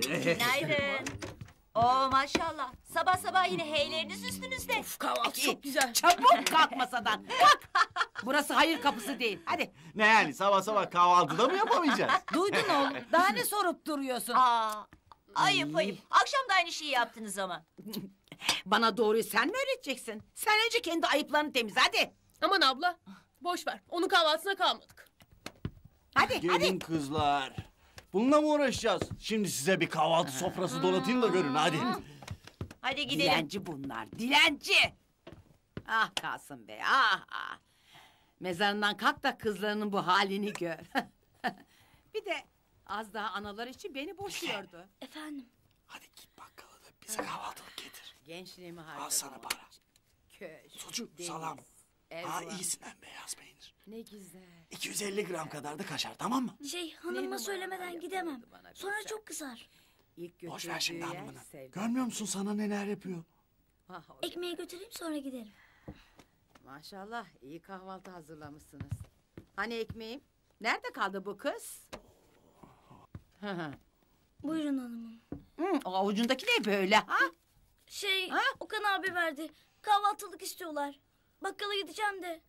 Günaydın. Oo maşallah. Sabah sabah yine heyleriniz üstünüzde. Of kahvaltı çok güzel. Çabuk kalk masadan. Kalk. Burası hayır kapısı değil. Hadi. Ne yani sabah sabah kahvaltıda mı yapamayacağız? Duydun oğlum. Daha ne sorup duruyorsun? Aa, ayıp ayıp. Akşam da aynı şeyi yaptınız ama. Bana doğruyu sen mi öğreteceksin? Sen önce kendi ayıplarını temiz. hadi. Aman abla. Boş ver. Onun kahvaltısına kalmadık. Hadi Gelin hadi. kızlar. Bununla mı uğraşacağız? Şimdi size bir kahvaltı sofrası dolatayım da görün hadi. Hadi gidelim. Dilenci bunlar, dilenci! Ah Kasım Bey, ah ah! Mezarından kalk da kızlarının bu halini gör. bir de az daha analar için beni boşuyordu. Efendim? Hadi git bakkala da bize kahvaltılık getir. Gençliğimi harcadım. Al sana para. Köş, Sucuk, deniz, salam. Erdoğan. Aa iyisinden beyaz peynir. Ne güzel. 250 gram kadar da kaşar tamam mı? Şey hanıma söylemeden gidemem. Sonra çok kızar. İlk Boş ver şimdi götürdüğü yer hanımını. Görmüyor musun sana neler yapıyor? Ah, Ekmeği götüreyim sonra giderim. Maşallah iyi kahvaltı hazırlamışsınız. Hani ekmeğim? Nerede kaldı bu kız? Hı Buyurun hanımım. Hı, avucundaki ne böyle ha? Şey Ha? Okan abi verdi. Kahvaltılık istiyorlar. Bakkala gideceğim de.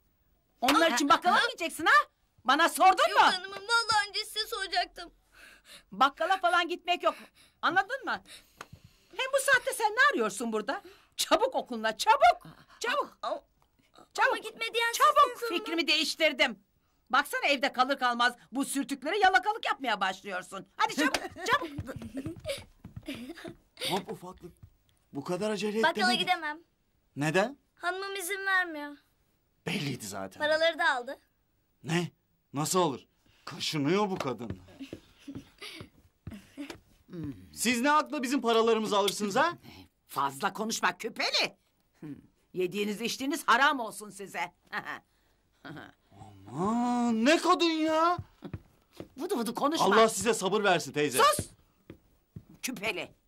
Onlar için bakkala mı gideceksin ha? Bana sordun Yok mu? hanımım vallahi önce size soracaktım. Bakkala falan gitmek yok. Anladın mı? Hem bu saatte sen ne arıyorsun burada? Çabuk okuluna çabuk. Çabuk. Ama Çabuk. gitme diyen Çabuk sizdiniz hanımım. fikrimi değiştirdim. Baksana evde kalır kalmaz bu sürtüklere yalakalık yapmaya başlıyorsun. Hadi çabuk çabuk. Hop ufaklık. Bu kadar acele etme. Bakkala gidemem. Neden? Hanımım izin vermiyor. Belliydi zaten. Paraları da aldı. Ne? Nasıl olur? Kaşınıyor bu kadın. Siz ne akla bizim paralarımızı alırsınız ha? Fazla konuşma küpeli. Yediğiniz içtiğiniz haram olsun size. Aman ne kadın ya. Vudu vudu konuşma. Allah size sabır versin teyze. Sus! Küpeli.